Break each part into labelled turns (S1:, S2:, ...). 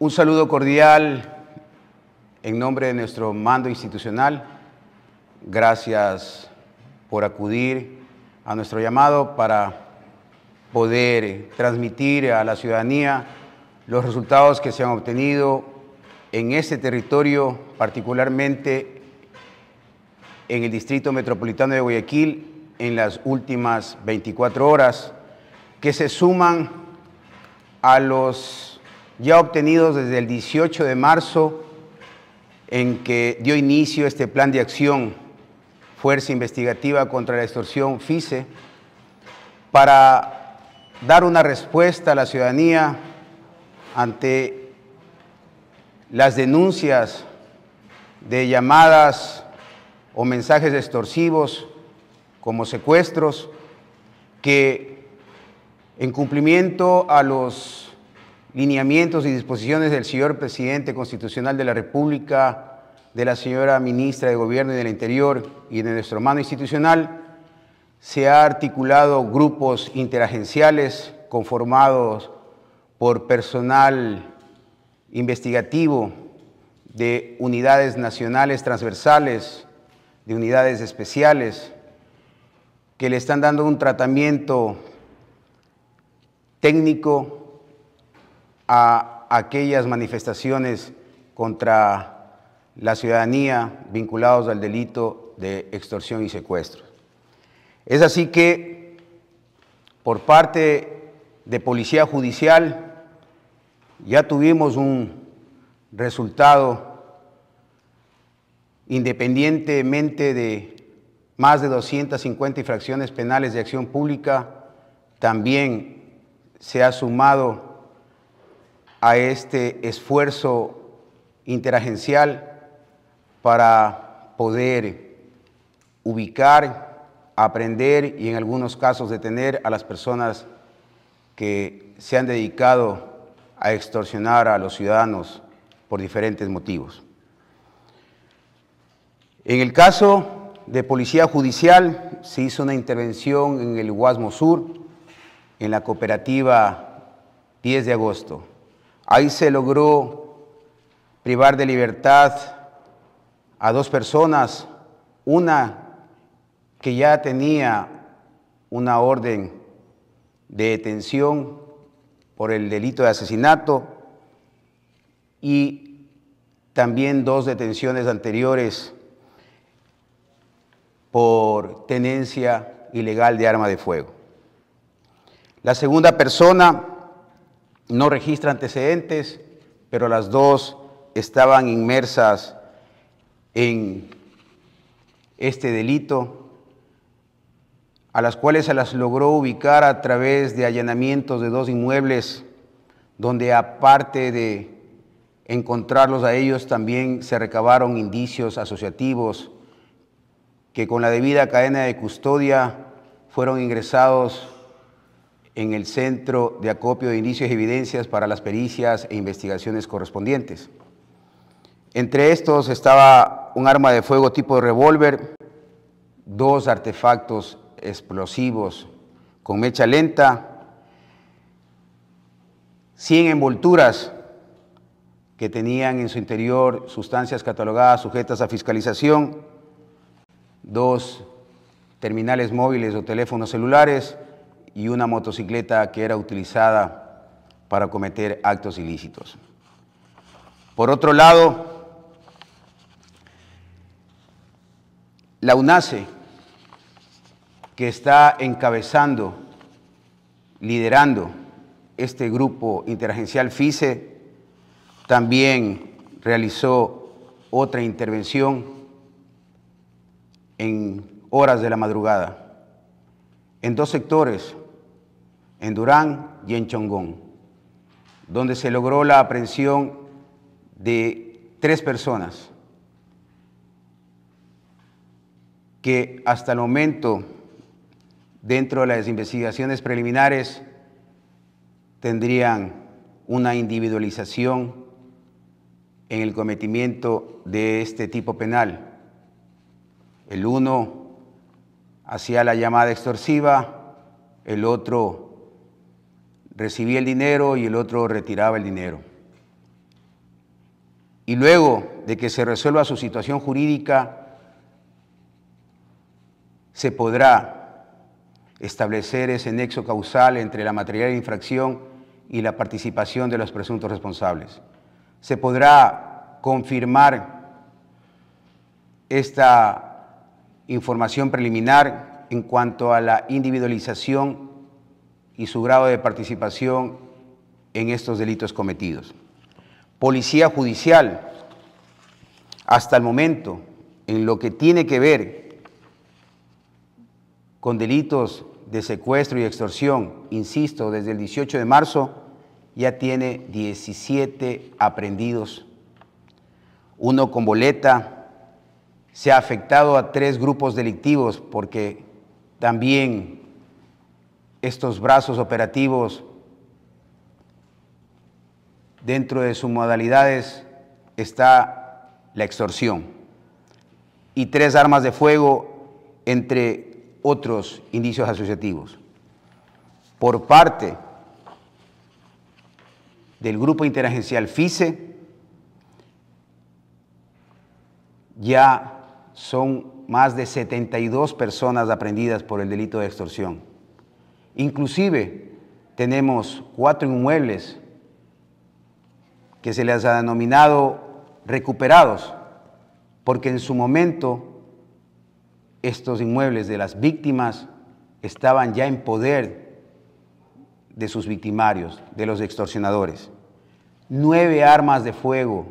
S1: Un saludo cordial en nombre de nuestro mando institucional. Gracias por acudir a nuestro llamado para poder transmitir a la ciudadanía los resultados que se han obtenido en este territorio, particularmente en el Distrito Metropolitano de Guayaquil, en las últimas 24 horas, que se suman a los ya obtenidos desde el 18 de marzo en que dio inicio este plan de acción Fuerza Investigativa contra la Extorsión FICE para dar una respuesta a la ciudadanía ante las denuncias de llamadas o mensajes extorsivos como secuestros que en cumplimiento a los lineamientos y disposiciones del señor presidente constitucional de la República, de la señora ministra de Gobierno y del Interior y de nuestro mano institucional, se ha articulado grupos interagenciales conformados por personal investigativo de unidades nacionales transversales, de unidades especiales, que le están dando un tratamiento técnico a aquellas manifestaciones contra la ciudadanía vinculados al delito de extorsión y secuestro. Es así que por parte de Policía Judicial ya tuvimos un resultado independientemente de más de 250 infracciones penales de acción pública, también se ha sumado a este esfuerzo interagencial para poder ubicar, aprender y en algunos casos detener a las personas que se han dedicado a extorsionar a los ciudadanos por diferentes motivos. En el caso de Policía Judicial se hizo una intervención en el Guasmo Sur, en la cooperativa 10 de agosto. Ahí se logró privar de libertad a dos personas, una que ya tenía una orden de detención por el delito de asesinato y también dos detenciones anteriores por tenencia ilegal de arma de fuego. La segunda persona no registra antecedentes, pero las dos estaban inmersas en este delito, a las cuales se las logró ubicar a través de allanamientos de dos inmuebles, donde aparte de encontrarlos a ellos, también se recabaron indicios asociativos que con la debida cadena de custodia fueron ingresados en el Centro de Acopio de Indicios y Evidencias para las Pericias e Investigaciones correspondientes. Entre estos estaba un arma de fuego tipo revólver, dos artefactos explosivos con mecha lenta, 100 envolturas que tenían en su interior sustancias catalogadas sujetas a fiscalización, dos terminales móviles o teléfonos celulares, y una motocicleta que era utilizada para cometer actos ilícitos. Por otro lado, la UNACE, que está encabezando, liderando este grupo interagencial FISE, también realizó otra intervención en horas de la madrugada en dos sectores en Durán y en Chongón, donde se logró la aprehensión de tres personas que hasta el momento, dentro de las investigaciones preliminares, tendrían una individualización en el cometimiento de este tipo penal. El uno hacía la llamada extorsiva, el otro recibía el dinero y el otro retiraba el dinero. Y luego de que se resuelva su situación jurídica, se podrá establecer ese nexo causal entre la material de infracción y la participación de los presuntos responsables. Se podrá confirmar esta información preliminar en cuanto a la individualización y su grado de participación en estos delitos cometidos. Policía judicial, hasta el momento, en lo que tiene que ver con delitos de secuestro y extorsión, insisto, desde el 18 de marzo ya tiene 17 aprendidos, uno con boleta, se ha afectado a tres grupos delictivos porque también estos brazos operativos dentro de sus modalidades está la extorsión y tres armas de fuego entre otros indicios asociativos. Por parte del Grupo Interagencial FICE, ya son más de 72 personas aprendidas por el delito de extorsión. Inclusive tenemos cuatro inmuebles que se les ha denominado recuperados, porque en su momento estos inmuebles de las víctimas estaban ya en poder de sus victimarios, de los extorsionadores. Nueve armas de fuego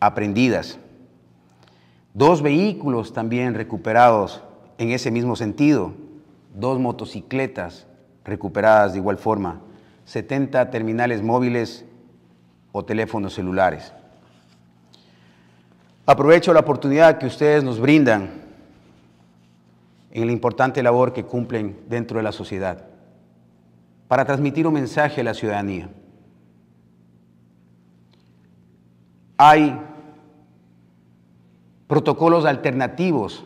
S1: aprendidas. Dos vehículos también recuperados en ese mismo sentido. Dos motocicletas recuperadas de igual forma, 70 terminales móviles o teléfonos celulares. Aprovecho la oportunidad que ustedes nos brindan en la importante labor que cumplen dentro de la sociedad para transmitir un mensaje a la ciudadanía. Hay protocolos alternativos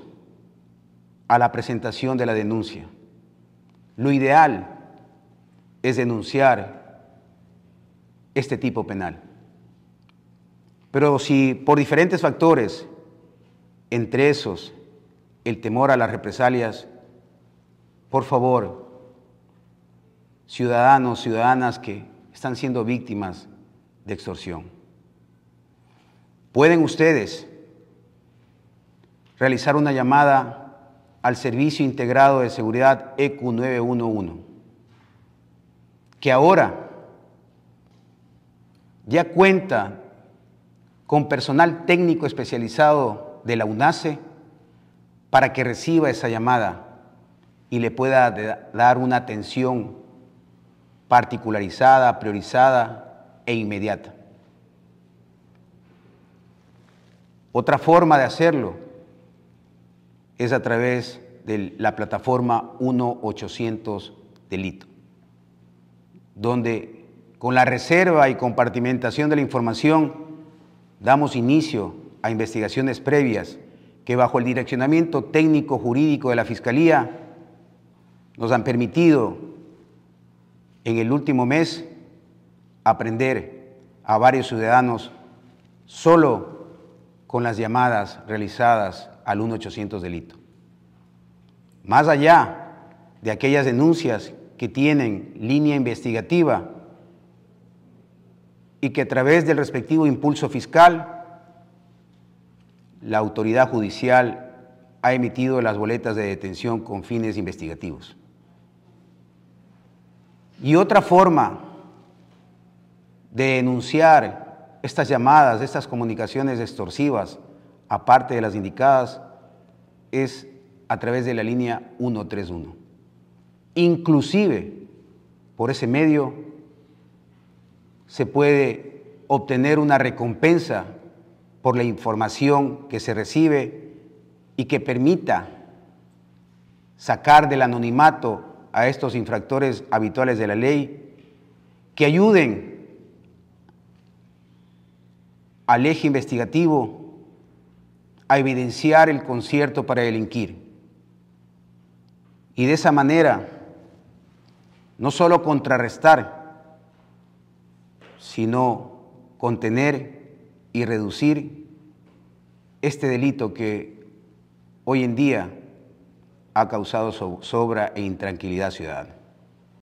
S1: a la presentación de la denuncia. Lo ideal es denunciar este tipo penal. Pero si por diferentes factores, entre esos el temor a las represalias, por favor, ciudadanos, ciudadanas que están siendo víctimas de extorsión, pueden ustedes realizar una llamada al Servicio Integrado de Seguridad EQ911, que ahora ya cuenta con personal técnico especializado de la UNACE para que reciba esa llamada y le pueda dar una atención particularizada, priorizada e inmediata. Otra forma de hacerlo es a través de la plataforma 1800 Delito, donde con la reserva y compartimentación de la información damos inicio a investigaciones previas que bajo el direccionamiento técnico jurídico de la Fiscalía nos han permitido en el último mes aprender a varios ciudadanos solo con las llamadas realizadas al 1800 delito. Más allá de aquellas denuncias que tienen línea investigativa y que a través del respectivo impulso fiscal la autoridad judicial ha emitido las boletas de detención con fines investigativos. Y otra forma de denunciar estas llamadas, estas comunicaciones extorsivas, aparte de las indicadas, es a través de la línea 131. Inclusive, por ese medio, se puede obtener una recompensa por la información que se recibe y que permita sacar del anonimato a estos infractores habituales de la ley, que ayuden al eje investigativo a evidenciar el concierto para delinquir. Y de esa manera, no solo contrarrestar, sino contener y reducir este delito que hoy en día ha causado sobra e intranquilidad ciudadana.